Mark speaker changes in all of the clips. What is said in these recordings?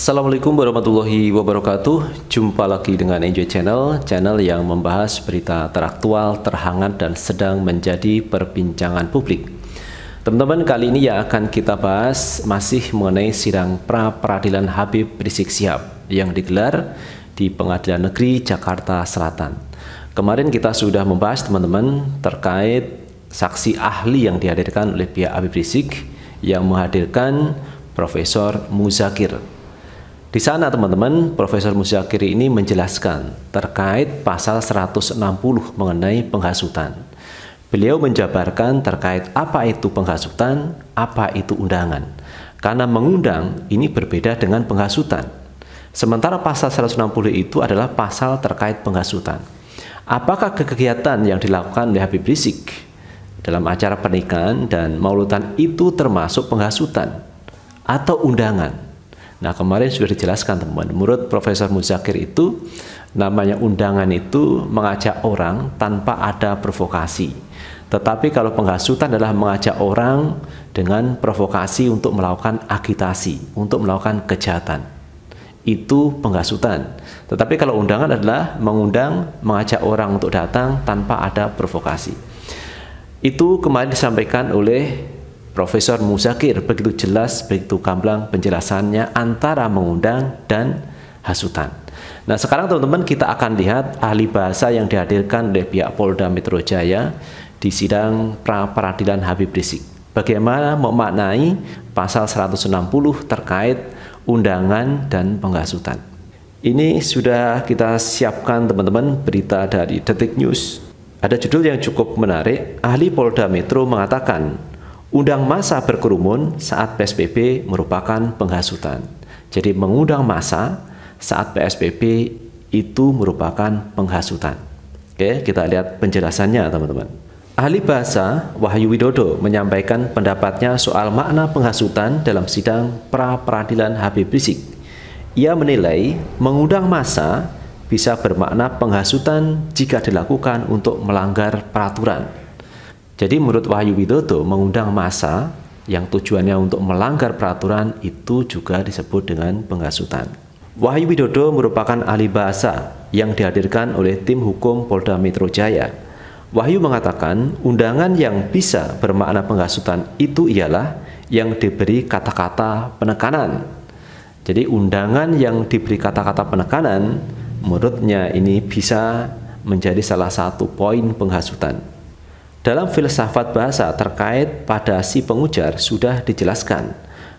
Speaker 1: Assalamualaikum warahmatullahi wabarakatuh Jumpa lagi dengan Enjoy Channel Channel yang membahas berita teraktual, terhangat, dan sedang menjadi perbincangan publik Teman-teman, kali ini yang akan kita bahas masih mengenai sidang pra-peradilan Habib Rizik Sihab yang digelar di Pengadilan Negeri Jakarta Selatan. Kemarin kita sudah membahas teman-teman terkait saksi ahli yang dihadirkan oleh pihak Habib Rizik yang menghadirkan Profesor Muzakir di sana teman-teman, Profesor Musyakiri ini menjelaskan terkait pasal 160 mengenai penghasutan. Beliau menjabarkan terkait apa itu penghasutan, apa itu undangan. Karena mengundang ini berbeda dengan penghasutan. Sementara pasal 160 itu adalah pasal terkait penghasutan. Apakah kegiatan yang dilakukan oleh Habib Rizik dalam acara pernikahan dan maulutan itu termasuk penghasutan atau undangan? Nah, kemarin sudah dijelaskan teman. Menurut Profesor Muzakir itu namanya undangan itu mengajak orang tanpa ada provokasi. Tetapi kalau penghasutan adalah mengajak orang dengan provokasi untuk melakukan agitasi, untuk melakukan kejahatan. Itu penghasutan. Tetapi kalau undangan adalah mengundang, mengajak orang untuk datang tanpa ada provokasi. Itu kemarin disampaikan oleh Profesor Musakir begitu jelas, begitu gamblang penjelasannya antara mengundang dan hasutan. Nah sekarang teman-teman kita akan lihat ahli bahasa yang dihadirkan oleh pihak Polda Metro Jaya di sidang pra peradilan Habib Rizik. Bagaimana memaknai pasal 160 terkait undangan dan penghasutan. Ini sudah kita siapkan teman-teman berita dari Detik News. Ada judul yang cukup menarik, ahli Polda Metro mengatakan Undang masa berkerumun saat PSBB merupakan penghasutan. Jadi mengundang masa saat PSBB itu merupakan penghasutan. Oke, kita lihat penjelasannya teman-teman. Ahli bahasa Wahyu Widodo menyampaikan pendapatnya soal makna penghasutan dalam sidang pra-peradilan Habib Rizik. Ia menilai mengundang masa bisa bermakna penghasutan jika dilakukan untuk melanggar peraturan jadi menurut Wahyu Widodo mengundang masa yang tujuannya untuk melanggar peraturan itu juga disebut dengan penghasutan. Wahyu Widodo merupakan ahli bahasa yang dihadirkan oleh tim hukum Polda Metro Jaya. Wahyu mengatakan undangan yang bisa bermakna penghasutan itu ialah yang diberi kata-kata penekanan. Jadi undangan yang diberi kata-kata penekanan menurutnya ini bisa menjadi salah satu poin penghasutan. Dalam filsafat bahasa terkait pada si pengujar sudah dijelaskan.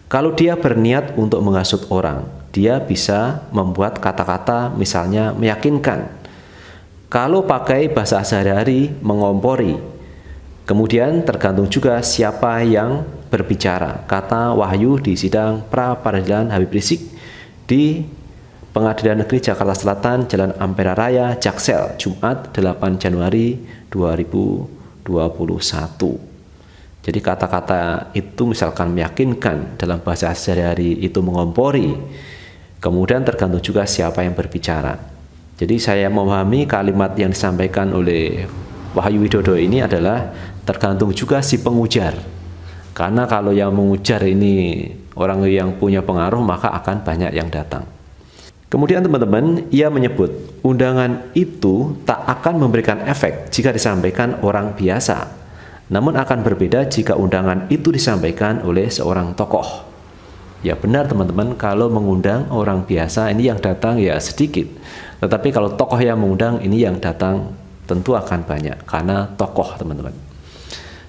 Speaker 1: Kalau dia berniat untuk menghasut orang, dia bisa membuat kata-kata misalnya meyakinkan. Kalau pakai bahasa sehari-hari mengompori. Kemudian tergantung juga siapa yang berbicara. Kata Wahyu di sidang pra peradilan Habib Rizik di Pengadilan Negeri Jakarta Selatan Jalan Ampera Raya Jaksel Jumat 8 Januari 2020. 21. Jadi kata-kata itu misalkan meyakinkan dalam bahasa sehari-hari itu mengompori. Kemudian tergantung juga siapa yang berbicara. Jadi saya memahami kalimat yang disampaikan oleh Wahyu Widodo ini adalah tergantung juga si pengujar. Karena kalau yang mengujar ini orang yang punya pengaruh maka akan banyak yang datang. Kemudian teman-teman, ia menyebut undangan itu tak akan memberikan efek jika disampaikan orang biasa, namun akan berbeda jika undangan itu disampaikan oleh seorang tokoh. Ya benar teman-teman, kalau mengundang orang biasa ini yang datang ya sedikit, tetapi kalau tokoh yang mengundang ini yang datang tentu akan banyak karena tokoh teman-teman.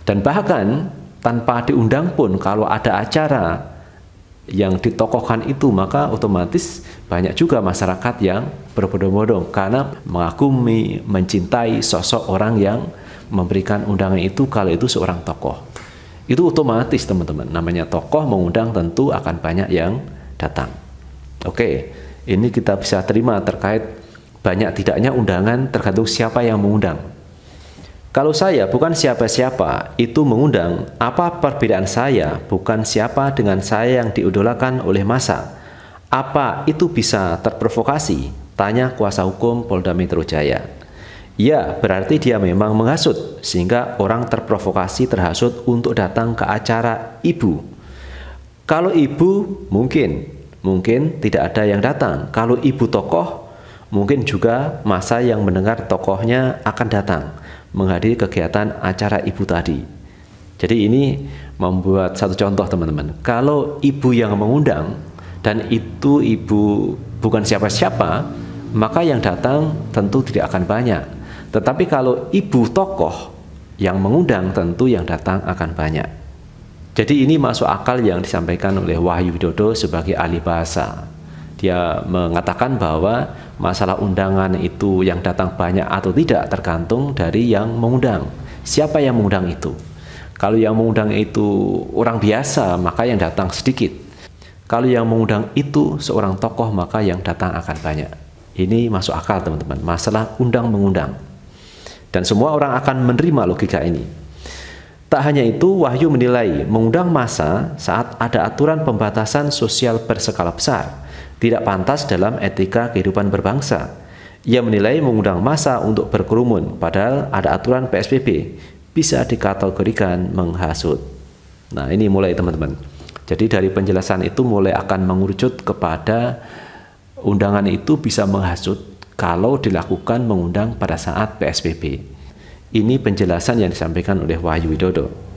Speaker 1: Dan bahkan tanpa diundang pun kalau ada acara yang ditokohkan itu maka otomatis banyak juga masyarakat yang berbodong-bodong karena mengagumi, mencintai sosok orang yang memberikan undangan itu kalau itu seorang tokoh. Itu otomatis teman-teman, namanya tokoh mengundang tentu akan banyak yang datang. Oke, ini kita bisa terima terkait banyak tidaknya undangan tergantung siapa yang mengundang. Kalau saya bukan siapa-siapa, itu mengundang apa perbedaan saya bukan siapa dengan saya yang diudolakan oleh masa. Apa itu bisa terprovokasi? Tanya kuasa hukum Polda Metro Jaya. Ya, berarti dia memang menghasut, sehingga orang terprovokasi terhasut untuk datang ke acara ibu. Kalau ibu, mungkin, mungkin tidak ada yang datang. Kalau ibu tokoh, mungkin juga masa yang mendengar tokohnya akan datang menghadiri kegiatan acara ibu tadi. Jadi ini membuat satu contoh teman-teman. Kalau ibu yang mengundang dan itu ibu bukan siapa-siapa, maka yang datang tentu tidak akan banyak. Tetapi kalau ibu tokoh yang mengundang tentu yang datang akan banyak. Jadi ini masuk akal yang disampaikan oleh Wahyu Widodo sebagai ahli bahasa dia mengatakan bahwa masalah undangan itu yang datang banyak atau tidak tergantung dari yang mengundang. Siapa yang mengundang itu? Kalau yang mengundang itu orang biasa, maka yang datang sedikit. Kalau yang mengundang itu seorang tokoh, maka yang datang akan banyak. Ini masuk akal, teman-teman. Masalah undang-mengundang. Dan semua orang akan menerima logika ini. Tak hanya itu, Wahyu menilai mengundang masa saat ada aturan pembatasan sosial berskala besar tidak pantas dalam etika kehidupan berbangsa. Ia menilai mengundang massa untuk berkerumun, padahal ada aturan PSBB, bisa dikategorikan menghasut. Nah, ini mulai teman-teman. Jadi dari penjelasan itu mulai akan mengerucut kepada undangan itu bisa menghasut kalau dilakukan mengundang pada saat PSBB. Ini penjelasan yang disampaikan oleh Wahyu Widodo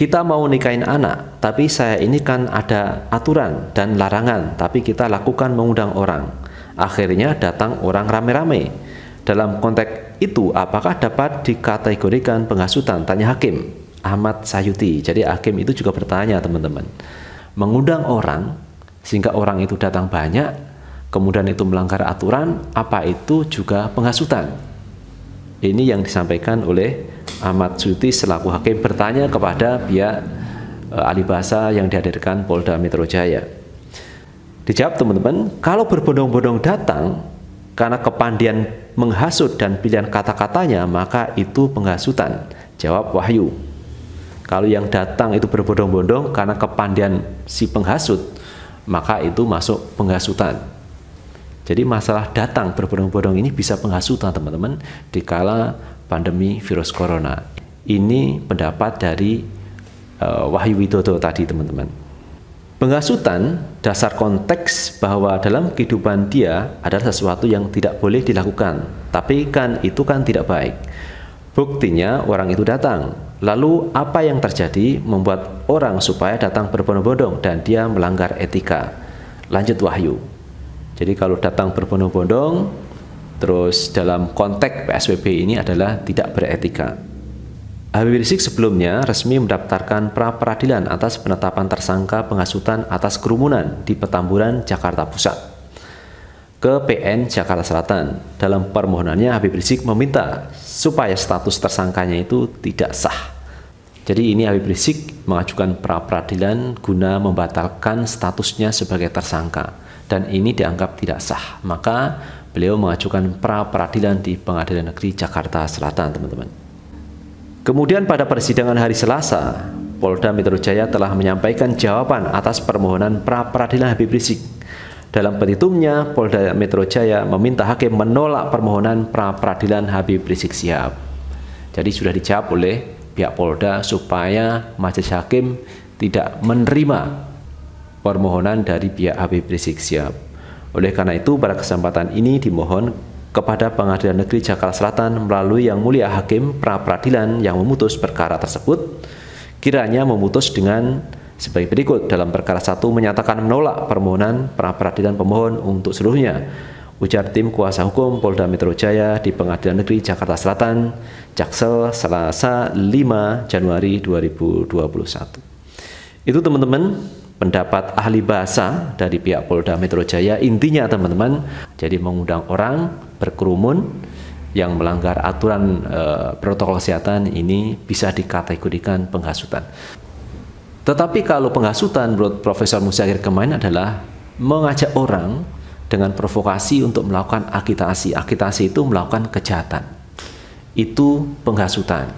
Speaker 1: kita mau nikahin anak, tapi saya ini kan ada aturan dan larangan, tapi kita lakukan mengundang orang. Akhirnya datang orang rame-rame. Dalam konteks itu, apakah dapat dikategorikan penghasutan? Tanya hakim Ahmad Sayuti. Jadi hakim itu juga bertanya, teman-teman. Mengundang orang sehingga orang itu datang banyak, kemudian itu melanggar aturan, apa itu juga penghasutan? Ini yang disampaikan oleh Ahmad Suti selaku hakim bertanya kepada pihak e, ahli bahasa yang dihadirkan Polda Metro Jaya. Dijawab teman-teman, kalau berbondong-bondong datang karena kepandian menghasut dan pilihan kata-katanya maka itu penghasutan. Jawab Wahyu. Kalau yang datang itu berbondong-bondong karena kepandian si penghasut maka itu masuk penghasutan. Jadi masalah datang berbondong-bondong ini bisa penghasutan teman-teman di kala pandemi virus corona. Ini pendapat dari uh, Wahyu Widodo tadi teman-teman. Penghasutan dasar konteks bahwa dalam kehidupan dia adalah sesuatu yang tidak boleh dilakukan. Tapi kan itu kan tidak baik. Buktinya orang itu datang. Lalu apa yang terjadi membuat orang supaya datang berbondong-bondong dan dia melanggar etika. Lanjut Wahyu. Jadi kalau datang berbondong-bondong, terus dalam konteks PSBB ini adalah tidak beretika. Habib Rizik sebelumnya resmi mendaftarkan pra peradilan atas penetapan tersangka penghasutan atas kerumunan di Petamburan, Jakarta Pusat ke PN Jakarta Selatan. Dalam permohonannya Habib Rizik meminta supaya status tersangkanya itu tidak sah. Jadi ini Habib Rizik mengajukan pra peradilan guna membatalkan statusnya sebagai tersangka dan ini dianggap tidak sah. Maka beliau mengajukan pra peradilan di Pengadilan Negeri Jakarta Selatan, teman-teman. Kemudian pada persidangan hari Selasa, Polda Metro Jaya telah menyampaikan jawaban atas permohonan pra peradilan Habib Rizik. Dalam petitumnya, Polda Metro Jaya meminta hakim menolak permohonan pra peradilan Habib Rizik Sihab. Jadi sudah dijawab oleh pihak Polda supaya majelis hakim tidak menerima permohonan dari pihak Habib Rizik Sihab. Oleh karena itu, pada kesempatan ini dimohon kepada Pengadilan Negeri Jakarta Selatan melalui Yang Mulia Hakim pra peradilan yang memutus perkara tersebut kiranya memutus dengan sebagai berikut dalam perkara satu menyatakan menolak permohonan pra peradilan pemohon untuk seluruhnya ujar tim kuasa hukum Polda Metro Jaya di Pengadilan Negeri Jakarta Selatan, Jaksel, Selasa 5 Januari 2021. Itu teman-teman pendapat ahli bahasa dari pihak Polda Metro Jaya. Intinya teman-teman, jadi mengundang orang berkerumun yang melanggar aturan e, protokol kesehatan ini bisa dikategorikan penghasutan. Tetapi kalau penghasutan menurut Profesor Musyakir kemarin adalah mengajak orang dengan provokasi untuk melakukan agitasi. Agitasi itu melakukan kejahatan. Itu penghasutan.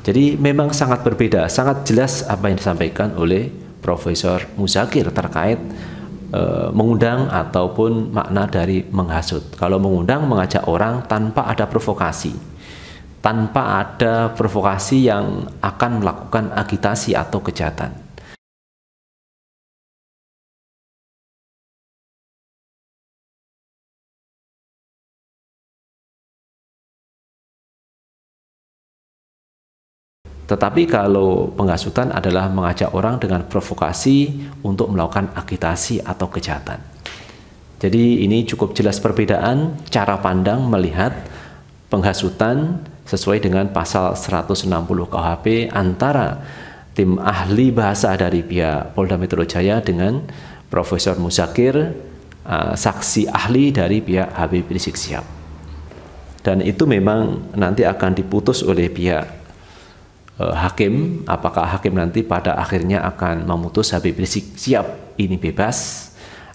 Speaker 1: Jadi memang sangat berbeda, sangat jelas apa yang disampaikan oleh Profesor Muzakir terkait e, mengundang ataupun makna dari menghasut. Kalau mengundang mengajak orang tanpa ada provokasi, tanpa ada provokasi yang akan melakukan agitasi atau kejahatan. Tetapi kalau penghasutan adalah mengajak orang dengan provokasi untuk melakukan agitasi atau kejahatan. Jadi ini cukup jelas perbedaan cara pandang melihat penghasutan sesuai dengan pasal 160 KHP antara tim ahli bahasa dari pihak Polda Metro Jaya dengan Profesor Musakir, uh, saksi ahli dari pihak Habib Rizik Sihab. Dan itu memang nanti akan diputus oleh pihak Eh, hakim, apakah hakim nanti pada akhirnya akan memutus Habib Rizik siap ini bebas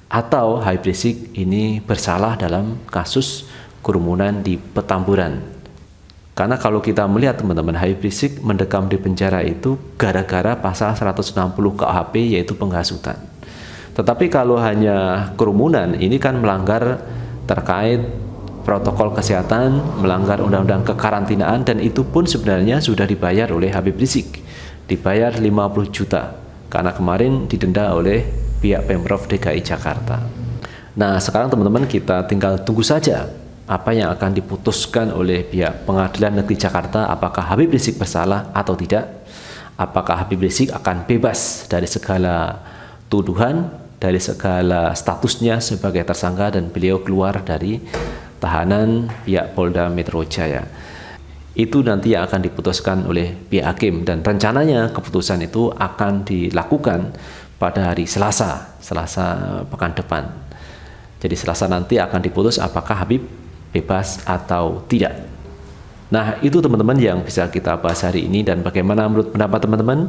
Speaker 1: atau Habib Rizik ini bersalah dalam kasus kerumunan di Petamburan. Karena kalau kita melihat teman-teman Habib Rizik mendekam di penjara itu gara-gara pasal 160 KHP yaitu penghasutan. Tetapi kalau hanya kerumunan ini kan melanggar terkait protokol kesehatan, melanggar undang-undang kekarantinaan dan itu pun sebenarnya sudah dibayar oleh Habib Rizik. Dibayar 50 juta karena kemarin didenda oleh pihak Pemprov DKI Jakarta. Nah, sekarang teman-teman kita tinggal tunggu saja apa yang akan diputuskan oleh pihak Pengadilan Negeri Jakarta apakah Habib Rizik bersalah atau tidak. Apakah Habib Rizik akan bebas dari segala tuduhan, dari segala statusnya sebagai tersangka dan beliau keluar dari tahanan pihak Polda Metro Jaya. Itu nanti yang akan diputuskan oleh pihak hakim dan rencananya keputusan itu akan dilakukan pada hari Selasa, Selasa pekan depan. Jadi Selasa nanti akan diputus apakah Habib bebas atau tidak. Nah, itu teman-teman yang bisa kita bahas hari ini dan bagaimana menurut pendapat teman-teman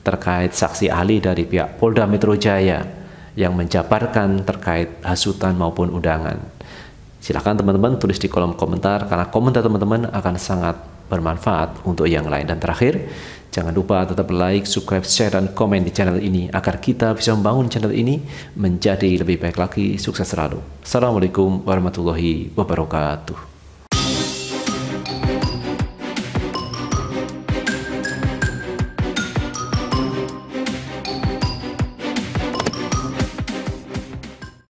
Speaker 1: terkait saksi ahli dari pihak Polda Metro Jaya yang menjabarkan terkait hasutan maupun undangan. Silahkan teman-teman tulis di kolom komentar karena komentar teman-teman akan sangat bermanfaat untuk yang lain. Dan terakhir, jangan lupa tetap like, subscribe, share, dan komen di channel ini agar kita bisa membangun channel ini menjadi lebih baik lagi, sukses selalu. Assalamualaikum warahmatullahi wabarakatuh.